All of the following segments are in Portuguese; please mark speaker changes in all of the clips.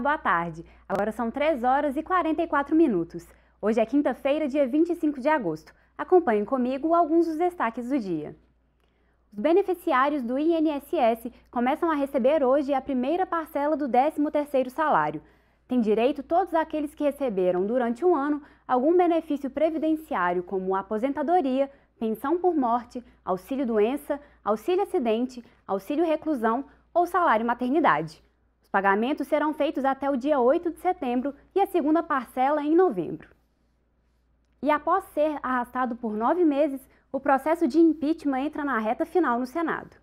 Speaker 1: Boa tarde. Agora são 3 horas e 44 minutos. Hoje é quinta-feira, dia 25 de agosto. Acompanhem comigo alguns dos destaques do dia. Os beneficiários do INSS começam a receber hoje a primeira parcela do 13º salário. Tem direito todos aqueles que receberam durante um ano algum benefício previdenciário, como aposentadoria, pensão por morte, auxílio doença, auxílio acidente, auxílio reclusão ou salário maternidade pagamentos serão feitos até o dia 8 de setembro e a segunda parcela em novembro. E após ser arrastado por nove meses, o processo de impeachment entra na reta final no Senado.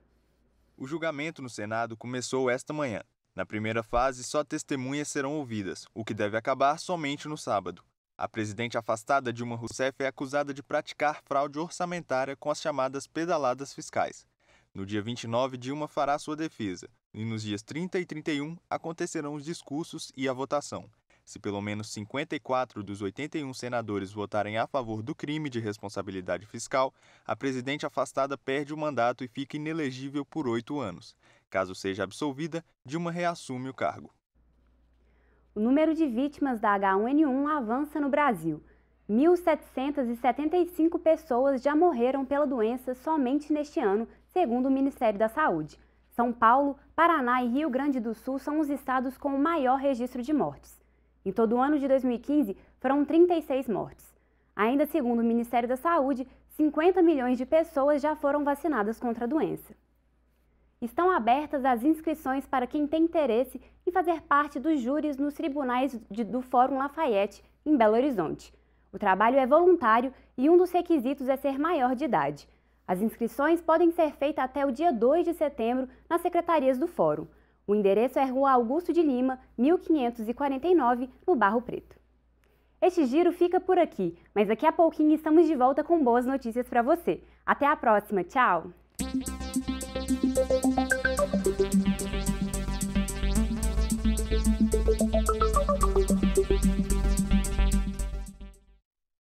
Speaker 2: O julgamento no Senado começou esta manhã. Na primeira fase, só testemunhas serão ouvidas, o que deve acabar somente no sábado. A presidente afastada Dilma Rousseff é acusada de praticar fraude orçamentária com as chamadas pedaladas fiscais. No dia 29, Dilma fará sua defesa, e nos dias 30 e 31 acontecerão os discursos e a votação. Se pelo menos 54 dos 81 senadores votarem a favor do crime de responsabilidade fiscal, a presidente afastada perde o mandato e fica inelegível por oito anos. Caso seja absolvida, Dilma reassume o cargo.
Speaker 1: O número de vítimas da H1N1 avança no Brasil. 1.775 pessoas já morreram pela doença somente neste ano, segundo o Ministério da Saúde. São Paulo, Paraná e Rio Grande do Sul são os estados com o maior registro de mortes. Em todo o ano de 2015, foram 36 mortes. Ainda segundo o Ministério da Saúde, 50 milhões de pessoas já foram vacinadas contra a doença. Estão abertas as inscrições para quem tem interesse em fazer parte dos júris nos tribunais de, do Fórum Lafayette, em Belo Horizonte. O trabalho é voluntário e um dos requisitos é ser maior de idade. As inscrições podem ser feitas até o dia 2 de setembro nas secretarias do Fórum. O endereço é Rua Augusto de Lima, 1549, no Barro Preto. Este giro fica por aqui, mas daqui a pouquinho estamos de volta com boas notícias para você. Até a próxima, tchau!